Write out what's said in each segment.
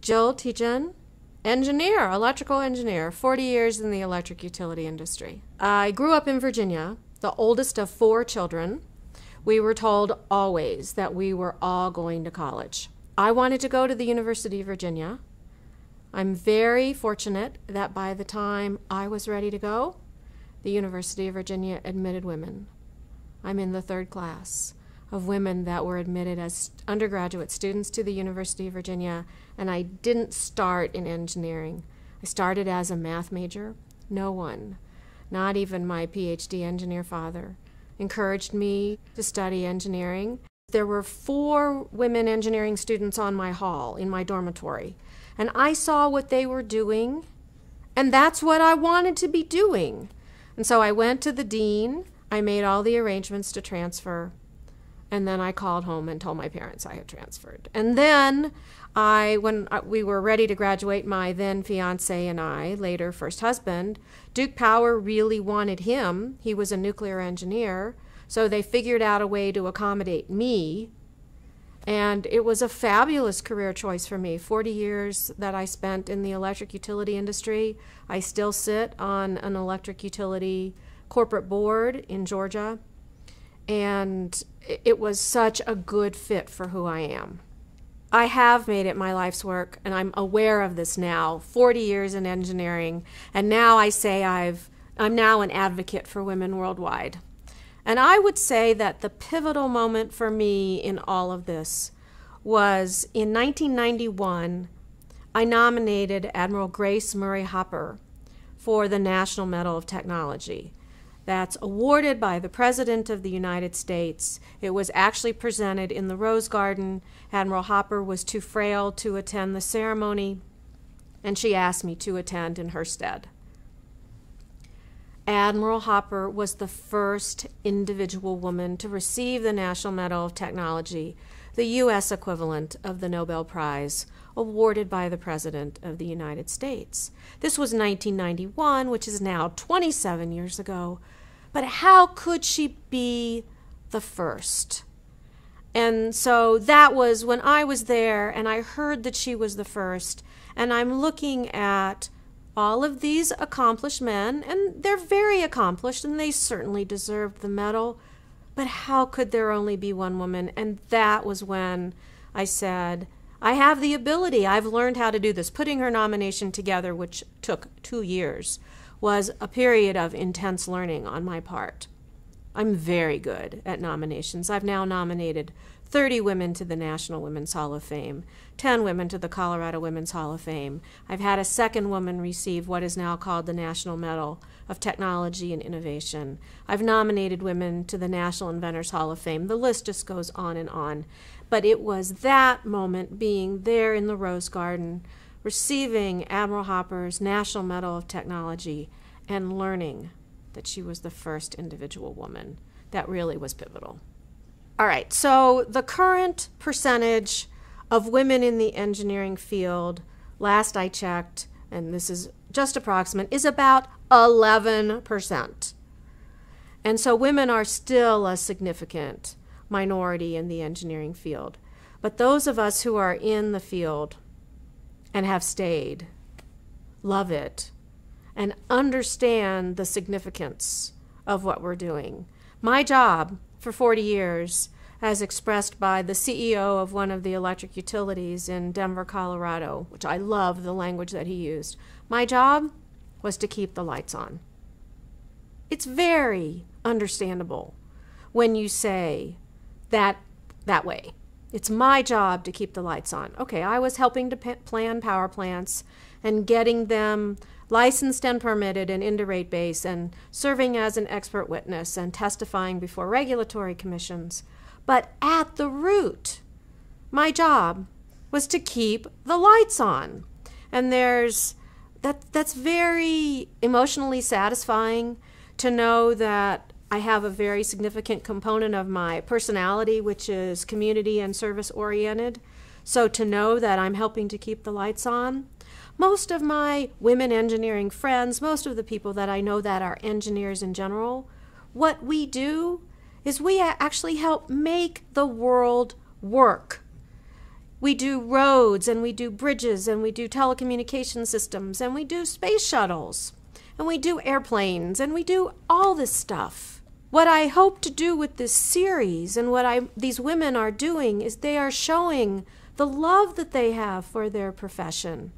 Jill Tichen, engineer, electrical engineer, 40 years in the electric utility industry. I grew up in Virginia, the oldest of four children. We were told always that we were all going to college. I wanted to go to the University of Virginia. I'm very fortunate that by the time I was ready to go, the University of Virginia admitted women. I'm in the third class of women that were admitted as undergraduate students to the University of Virginia, and I didn't start in engineering. I started as a math major. No one, not even my PhD engineer father, encouraged me to study engineering. There were four women engineering students on my hall in my dormitory, and I saw what they were doing, and that's what I wanted to be doing. And so I went to the dean. I made all the arrangements to transfer. And then I called home and told my parents I had transferred. And then I, when we were ready to graduate, my then fiance and I, later first husband, Duke Power really wanted him. He was a nuclear engineer. So they figured out a way to accommodate me. And it was a fabulous career choice for me. 40 years that I spent in the electric utility industry. I still sit on an electric utility corporate board in Georgia and it was such a good fit for who I am. I have made it my life's work, and I'm aware of this now 40 years in engineering, and now I say I've, I'm now an advocate for women worldwide. And I would say that the pivotal moment for me in all of this was in 1991, I nominated Admiral Grace Murray Hopper for the National Medal of Technology that's awarded by the President of the United States. It was actually presented in the Rose Garden. Admiral Hopper was too frail to attend the ceremony, and she asked me to attend in her stead. Admiral Hopper was the first individual woman to receive the National Medal of Technology, the U.S. equivalent of the Nobel Prize awarded by the President of the United States. This was 1991, which is now 27 years ago, but how could she be the first? And so that was when I was there and I heard that she was the first. And I'm looking at all of these accomplished men, and they're very accomplished and they certainly deserved the medal. But how could there only be one woman? And that was when I said, I have the ability. I've learned how to do this. Putting her nomination together, which took two years, was a period of intense learning on my part. I'm very good at nominations. I've now nominated 30 women to the National Women's Hall of Fame, 10 women to the Colorado Women's Hall of Fame. I've had a second woman receive what is now called the National Medal of Technology and Innovation. I've nominated women to the National Inventors Hall of Fame. The list just goes on and on. But it was that moment being there in the Rose Garden, receiving Admiral Hopper's National Medal of Technology, and learning that she was the first individual woman that really was pivotal. All right, so the current percentage of women in the engineering field, last I checked, and this is just approximate, is about 11%. And so women are still a significant minority in the engineering field. But those of us who are in the field and have stayed, love it, and understand the significance of what we're doing. My job for 40 years, as expressed by the CEO of one of the electric utilities in Denver, Colorado, which I love the language that he used. My job was to keep the lights on. It's very understandable when you say that that way. It's my job to keep the lights on. Okay, I was helping to plan power plants and getting them licensed and permitted in into rate base and serving as an expert witness and testifying before regulatory commissions. But at the root, my job was to keep the lights on. And there's that that's very emotionally satisfying to know that I have a very significant component of my personality which is community and service oriented. So to know that I'm helping to keep the lights on most of my women engineering friends, most of the people that I know that are engineers in general, what we do is we actually help make the world work. We do roads and we do bridges and we do telecommunication systems and we do space shuttles and we do airplanes and we do all this stuff. What I hope to do with this series and what I, these women are doing is they are showing the love that they have for their profession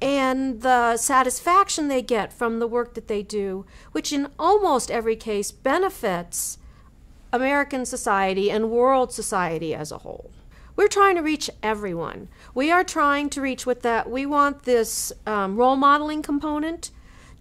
and the satisfaction they get from the work that they do, which in almost every case benefits American society and world society as a whole. We're trying to reach everyone. We are trying to reach with that. We want this um, role modeling component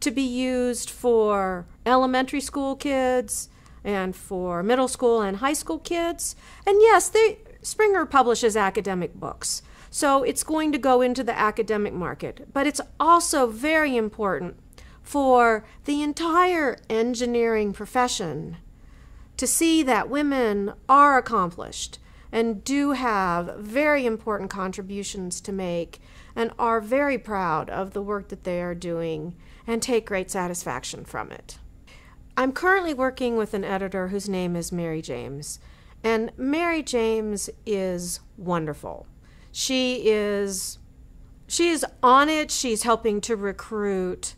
to be used for elementary school kids and for middle school and high school kids. And yes, they, Springer publishes academic books. So it's going to go into the academic market, but it's also very important for the entire engineering profession to see that women are accomplished and do have very important contributions to make and are very proud of the work that they are doing and take great satisfaction from it. I'm currently working with an editor whose name is Mary James, and Mary James is wonderful. She is she is on it. She's helping to recruit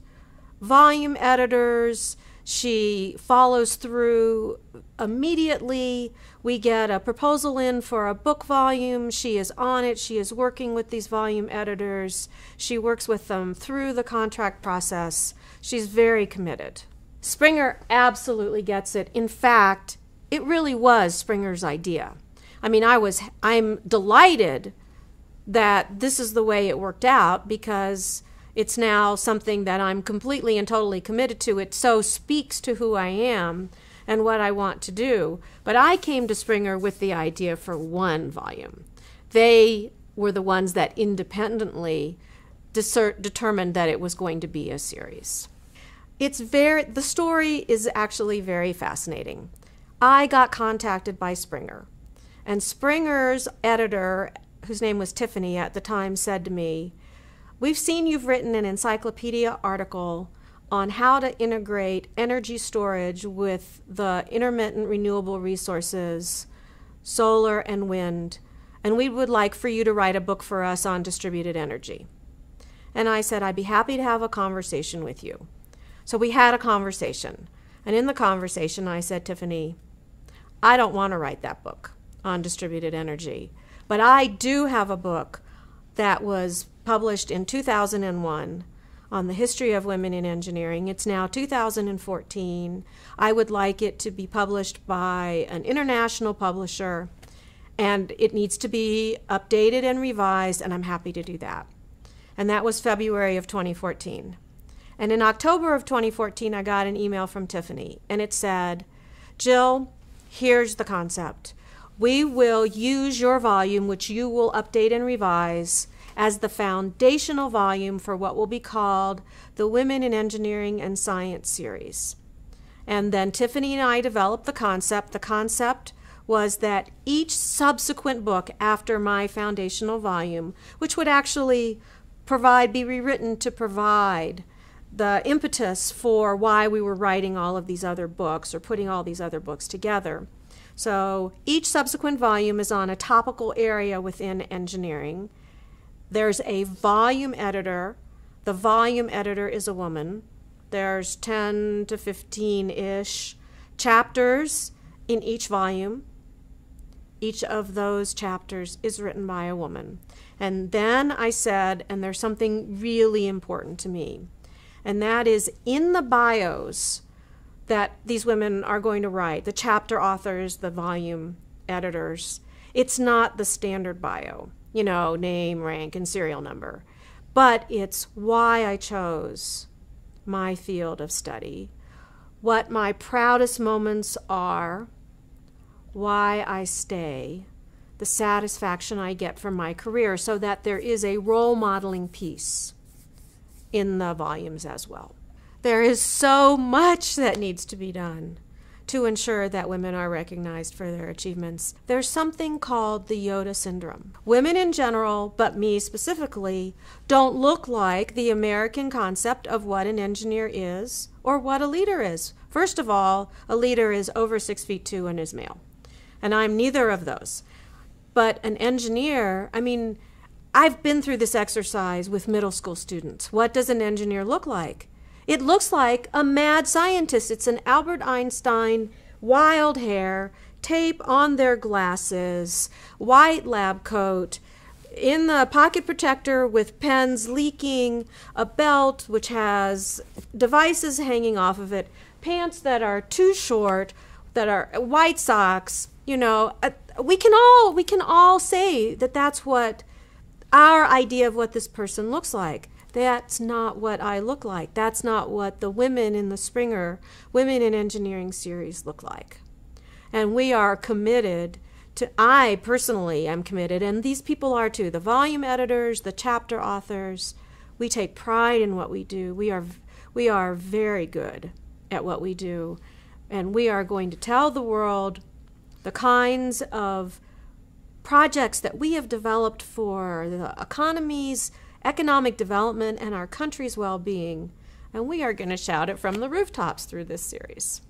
volume editors. She follows through immediately. We get a proposal in for a book volume. She is on it. She is working with these volume editors. She works with them through the contract process. She's very committed. Springer absolutely gets it. In fact, it really was Springer's idea. I mean, I was I'm delighted that this is the way it worked out because it's now something that I'm completely and totally committed to. It so speaks to who I am and what I want to do. But I came to Springer with the idea for one volume. They were the ones that independently determined that it was going to be a series. It's very the story is actually very fascinating. I got contacted by Springer and Springer's editor whose name was Tiffany at the time, said to me, We've seen you've written an encyclopedia article on how to integrate energy storage with the intermittent renewable resources, solar and wind, and we would like for you to write a book for us on distributed energy. And I said, I'd be happy to have a conversation with you. So we had a conversation. And in the conversation, I said, Tiffany, I don't want to write that book on distributed energy. But I do have a book that was published in 2001 on the history of women in engineering. It's now 2014. I would like it to be published by an international publisher, and it needs to be updated and revised, and I'm happy to do that. And that was February of 2014. And in October of 2014, I got an email from Tiffany, and it said, Jill, here's the concept we will use your volume, which you will update and revise, as the foundational volume for what will be called the Women in Engineering and Science series. And then Tiffany and I developed the concept. The concept was that each subsequent book after my foundational volume, which would actually provide, be rewritten to provide the impetus for why we were writing all of these other books or putting all these other books together, so each subsequent volume is on a topical area within engineering. There's a volume editor. The volume editor is a woman. There's 10 to 15 ish chapters in each volume. Each of those chapters is written by a woman. And then I said, and there's something really important to me, and that is in the bios that these women are going to write the chapter authors, the volume editors. It's not the standard bio, you know, name, rank, and serial number, but it's why I chose my field of study, what my proudest moments are, why I stay, the satisfaction I get from my career, so that there is a role modeling piece in the volumes as well. There is so much that needs to be done to ensure that women are recognized for their achievements. There's something called the Yoda syndrome. Women in general, but me specifically, don't look like the American concept of what an engineer is or what a leader is. First of all, a leader is over six feet two and is male. And I'm neither of those. But an engineer, I mean, I've been through this exercise with middle school students. What does an engineer look like? It looks like a mad scientist. It's an Albert Einstein, wild hair, tape on their glasses, white lab coat, in the pocket protector with pens leaking, a belt which has devices hanging off of it, pants that are too short, that are white socks, you know, uh, we can all we can all say that that's what our idea of what this person looks like. That's not what I look like. That's not what the women in the Springer Women in Engineering series look like. And we are committed to, I personally am committed, and these people are too the volume editors, the chapter authors. We take pride in what we do. We are, we are very good at what we do. And we are going to tell the world the kinds of projects that we have developed for the economies economic development, and our country's well being. And we are going to shout it from the rooftops through this series.